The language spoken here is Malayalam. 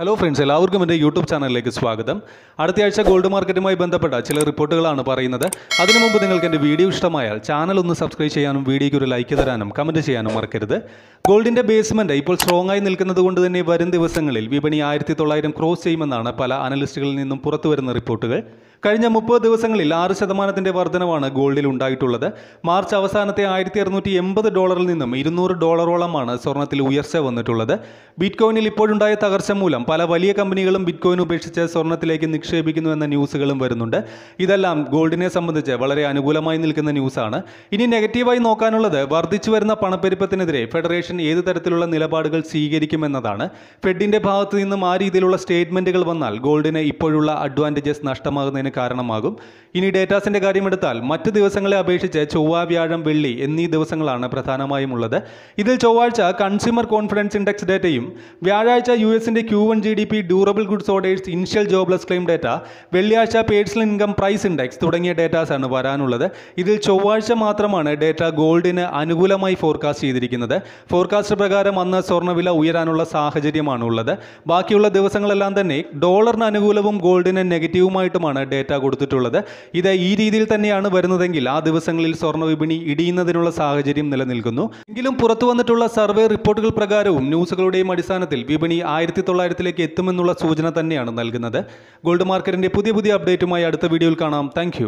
ഹലോ ഫ്രണ്ട്സ് എല്ലാവർക്കും എൻ്റെ യൂട്യൂബ് ചാനലിലേക്ക് സ്വാഗതം അടുത്തയാഴ്ച ഗോൾഡ് മാർക്കറ്റുമായി ബന്ധപ്പെട്ട ചില റിപ്പോർട്ടുകളാണ് പറയുന്നത് അതിനു മുമ്പ് നിങ്ങൾക്ക് എൻ്റെ വീഡിയോ ഇഷ്ടമായാൽ ചാനൽ ഒന്ന് സബ്സ്ക്രൈബ് ചെയ്യാനും വീഡിയോയ്ക്ക് ഒരു ലൈക്ക് തരാനും കമൻറ്റ് ചെയ്യാനും മറക്കരുത് ഗോൾഡിന്റെ ബേസ്മെന്റ് ഇപ്പോൾ സ്ട്രോങ് ആയി നിൽക്കുന്നത് കൊണ്ട് തന്നെ വരും ദിവസങ്ങളിൽ വിപണി ആയിരത്തി തൊള്ളായിരം ക്രോസ് ചെയ്യുമെന്നാണ് പല അനലിസ്റ്റുകളിൽ നിന്നും പുറത്തുവരുന്ന റിപ്പോർട്ടുകൾ കഴിഞ്ഞ മുപ്പത് ദിവസങ്ങളിൽ ആറ് ശതമാനത്തിന്റെ വർധനവാണ് ഗോൾഡിൽ ഉണ്ടായിട്ടുള്ളത് മാർച്ച് അവസാനത്തെ ആയിരത്തി അറുന്നൂറ്റി എൺപത് ഡോളറിൽ നിന്നും ഇരുന്നൂറ് ഡോളറോളമാണ് സ്വർണത്തിൽ ഉയർച്ച വന്നിട്ടുള്ളത് ബിറ്റ്കോയിനിൽ ഇപ്പോഴുണ്ടായ തകർച്ച മൂലം പല വലിയ കമ്പനികളും ബിറ്റ്കോയിൻ ഉപേക്ഷിച്ച് സ്വർണ്ണത്തിലേക്ക് നിക്ഷേപിക്കുന്നു എന്ന ന്യൂസുകളും വരുന്നുണ്ട് ഇതെല്ലാം ഗോൾഡിനെ സംബന്ധിച്ച് വളരെ അനുകൂലമായി നിൽക്കുന്ന ന്യൂസാണ് ഇനി നെഗറ്റീവായി നോക്കാനുള്ളത് വർദ്ധിച്ചു വരുന്ന പണപ്പെരുപ്പത്തിനെതിരെ ഫെഡറേഷൻ കമ്മീഷൻ ഏത് തരത്തിലുള്ള നിലപാടുകൾ സ്വീകരിക്കുമെന്നതാണ് ഫെഡിന്റെ ഭാഗത്തു നിന്നും ആ രീതിയിലുള്ള സ്റ്റേറ്റ്മെന്റുകൾ വന്നാൽ ഗോൾഡിന് ഇപ്പോഴുള്ള അഡ്വാൻറ്റേജസ് നഷ്ടമാകുന്നതിന് കാരണമാകും ഇനി ഡേറ്റാസിന്റെ കാര്യമെടുത്താൽ മറ്റ് ദിവസങ്ങളെ അപേക്ഷിച്ച് ചൊവ്വ വ്യാഴം വെള്ളി എന്നീ ദിവസങ്ങളാണ് പ്രധാനമായും ഉള്ളത് ഇതിൽ ചൊവ്വാഴ്ച കൺസ്യൂമർ കോൺഫിഡൻസ് ഇൻഡെക്സ് ഡേറ്റയും വ്യാഴാഴ്ച യു എസിന്റെ Q one G D P durable goods orders initial jobless claim data വെള്ളിയാഴ്ച പേഴ്സണൽ ഇൻകം പ്രൈസ് ഇൻഡെക്സ് തുടങ്ങിയ ആണ് വരാനുള്ളത് ഇതിൽ ചൊവ്വാഴ്ച മാത്രമാണ് ഡേറ്റ ഗോൾഡിന് അനുകൂലമായി ഫോർകാസ്റ്റ് ചെയ്തിരിക്കുന്നത് ഫോർകാസ്റ്റ് പ്രകാരം അന്ന് സ്വർണ്ണവില ഉയരാനുള്ള സാഹചര്യമാണുള്ളത് ബാക്കിയുള്ള ദിവസങ്ങളെല്ലാം തന്നെ ഡോളറിന് അനുകൂലവും ഗോൾഡിന് നെഗറ്റീവുമായിട്ടുമാണ് ഡേറ്റ കൊടുത്തിട്ടുള്ളത് ഇത് ഈ രീതിയിൽ തന്നെയാണ് വരുന്നതെങ്കിൽ ആ ദിവസങ്ങളിൽ സ്വർണ്ണ വിപണി ഇടിയുന്നതിനുള്ള സാഹചര്യം നിലനിൽക്കുന്നു എങ്കിലും പുറത്തു വന്നിട്ടുള്ള സർവേ റിപ്പോർട്ടുകൾ പ്രകാരവും ന്യൂസുകളുടെയും അടിസ്ഥാനത്തിൽ വിപണി ആയിരത്തി തൊള്ളായിരത്തിലേക്ക് എത്തുമെന്നുള്ള സൂചന തന്നെയാണ് നൽകുന്നത് ഗോൾഡ് മാർക്കറ്റിന്റെ പുതിയ പുതിയ അപ്ഡേറ്റുമായി അടുത്ത വീഡിയോയിൽ കാണാം താങ്ക്